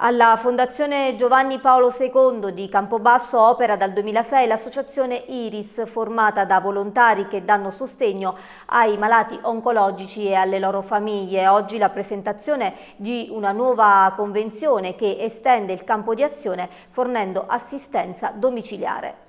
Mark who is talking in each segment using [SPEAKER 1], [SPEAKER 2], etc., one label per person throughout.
[SPEAKER 1] Alla Fondazione Giovanni Paolo II di Campobasso opera dal 2006 l'associazione Iris, formata da volontari che danno sostegno ai malati oncologici e alle loro famiglie. Oggi la presentazione di una nuova convenzione che estende il campo di azione fornendo assistenza domiciliare.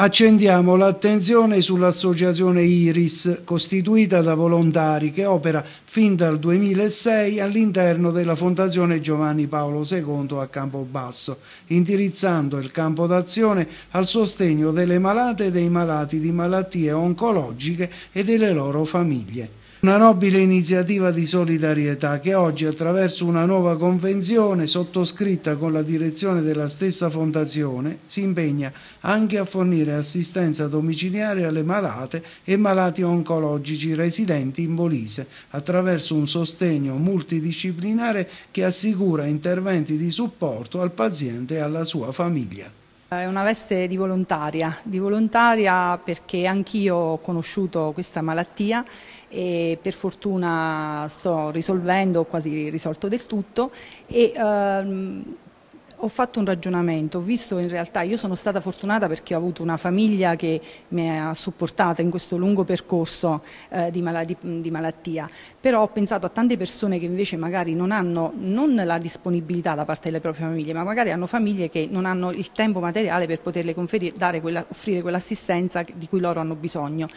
[SPEAKER 2] accendiamo l'attenzione sull'associazione Iris, costituita da volontari che opera fin dal 2006 all'interno della Fondazione Giovanni Paolo II a Campobasso, indirizzando il campo d'azione al sostegno delle malate e dei malati di malattie oncologiche e delle loro famiglie. Una nobile iniziativa di solidarietà che oggi attraverso una nuova convenzione sottoscritta con la direzione della stessa fondazione si impegna anche a fornire assistenza domiciliare alle malate e malati oncologici residenti in Molise attraverso un sostegno multidisciplinare che assicura interventi di supporto al paziente e alla sua famiglia.
[SPEAKER 3] È una veste di volontaria, di volontaria perché anch'io ho conosciuto questa malattia e per fortuna sto risolvendo, ho quasi risolto del tutto e ehm, ho fatto un ragionamento, ho visto in realtà, io sono stata fortunata perché ho avuto una famiglia che mi ha supportata in questo lungo percorso eh, di, mal di, malattia, però ho pensato a tante persone che invece magari non hanno non la disponibilità da parte delle proprie famiglie, ma magari hanno famiglie che non hanno il tempo materiale per poterle quella, offrire quell'assistenza di cui loro hanno bisogno.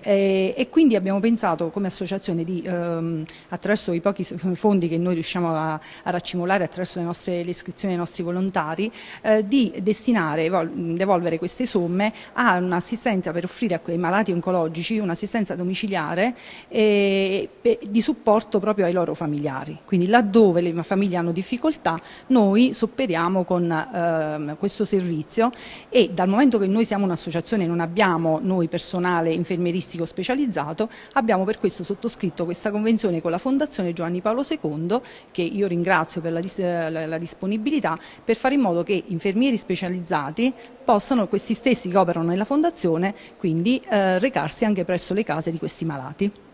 [SPEAKER 3] E, eh, e, quindi abbiamo pensato come associazione di, ehm, attraverso i pochi fondi che noi riusciamo a, a raccimolare attraverso le, nostre, le iscrizioni ai nostri volontari eh, di destinare, devolvere queste somme a un'assistenza per offrire a quei malati oncologici un'assistenza domiciliare eh, e, di supporto proprio ai loro familiari. Quindi laddove le famiglie hanno difficoltà noi sopperiamo con eh, questo servizio e dal momento che noi siamo un'associazione e non abbiamo noi personale infermieristico specializzato abbiamo per questo sottoscritto questa convenzione con la Fondazione Giovanni Paolo II che io ringrazio per la, la, la disponibilità per fare in modo che infermieri specializzati possano, questi stessi che operano nella fondazione, quindi eh, recarsi anche presso le case di questi malati.